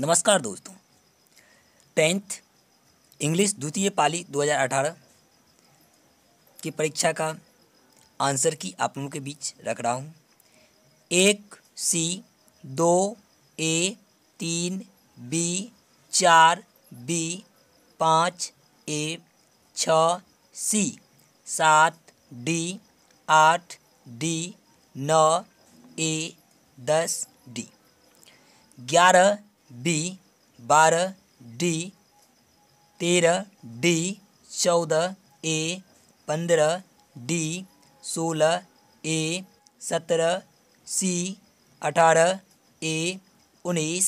नमस्कार दोस्तों tenth English द्वितीय पाली 2018 की परीक्षा का आंसर की आप लोगों के बीच रख रहा हूँ एक सी दो ए तीन बी चार बी पाँच ए छ सी सात डी आठ डी नौ ए दस डी ग्यारह बी बारह डी तेरह डी चौदह ए पंद्रह डी सोलह ए सत्रह सी अठारह ए उन्नीस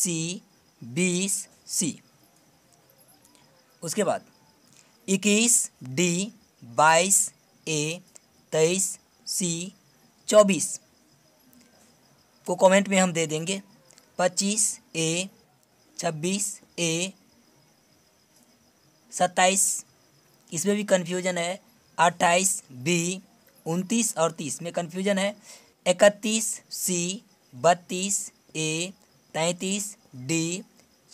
सी बीस सी उसके बाद इक्कीस डी बाईस ए तेईस सी चौबीस को कमेंट में हम दे देंगे पच्चीस ए छब्बीस ए सत्ताईस इसमें भी कन्फ्यूजन है अट्ठाईस बी उनतीस और तीस में कन्फ्यूजन है इकतीस सी बत्तीस ए तैंतीस डी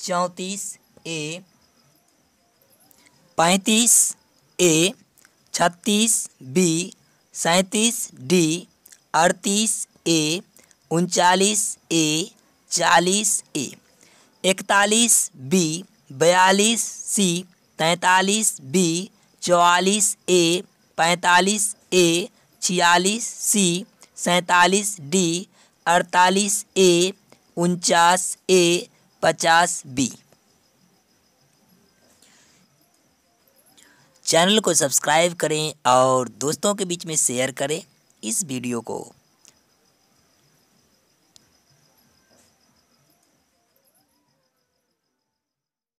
चौंतीस ए पैंतीस ए छत्तीस बी सैंतीस डी अड़तीस ए उनचालीस ए चालीस ए इकतालीस बी बयालीस सी तैंतालीस बी चौवालीस ए पैंतालीस ए छियालीस सी सैंतालीस डी अड़तालीस ए उनचास ए पचास बी चैनल को सब्सक्राइब करें और दोस्तों के बीच में शेयर करें इस वीडियो को